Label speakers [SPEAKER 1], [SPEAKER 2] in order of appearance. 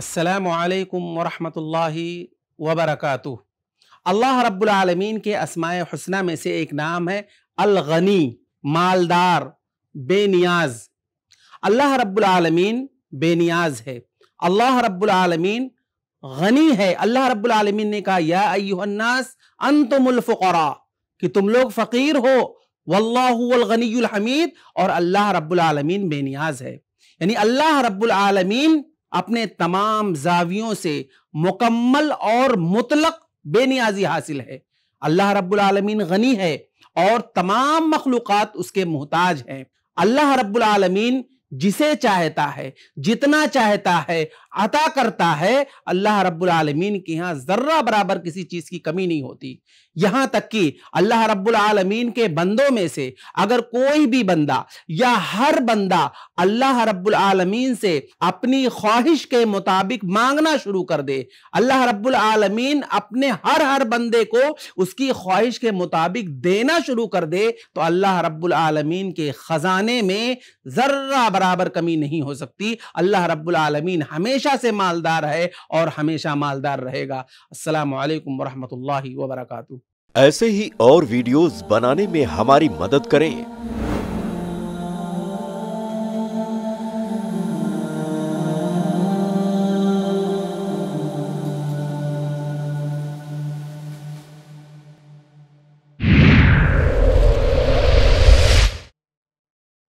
[SPEAKER 1] السلام علیکم ورحمۃ اللہ وبرکاتہ اللہ رب العالمین کے اسماء حسنہ میں سے ایک نام ہے الغنی مالدار بے نیاز اللہ رب العالمین بے نیاز ہے اللہ رب العالمین غنی ہے اللہ رب العالمین نے کہا یا الناس انتم الفقراء کہ تم لوگ فقیر ہو واللہ هو الغنی الحمید اور اللہ رب العالمین بے نیاز ہے یعنی اللہ رب العالمین اپنے تمام زاویوں سے مکمل اور مطلق بے نیازی حاصل ہے اللہ رب العالمین غنی ہے اور تمام مخلوقات اس کے محتاج ہیں اللہ رب العالمین جسے چاہتا ہے جتنا چاہتا ہے عطا کرتا ہے اللہ رب العالمین کے ہاں ذرہ برابر کسی چیز کی کمی نہیں ہوتی یہاں تک کہ اللہ رب العالمین کے بندوں میں سے اگر کوئی بھی بندہ یا ہر بندہ اللہ رب العالمین سے اپنی خواہش کے مطابق مانگنا شروع کر دے اللہ رب العالمین اپنے ہر ہر بندے کو اس کی خواہش کے مطابق دینا شروع کر دے تو اللہ رب العالمین کے خزانے میں ذرہ برابر کمی نہیں ہو سکتی اللہ رب العالمین ہمیشہ ہمیشہ سے مالدار ہے اور ہمیشہ مالدار رہے گا السلام علیکم ورحمت اللہ وبرکاتہ
[SPEAKER 2] ایسے ہی اور ویڈیوز بنانے میں ہماری مدد کریں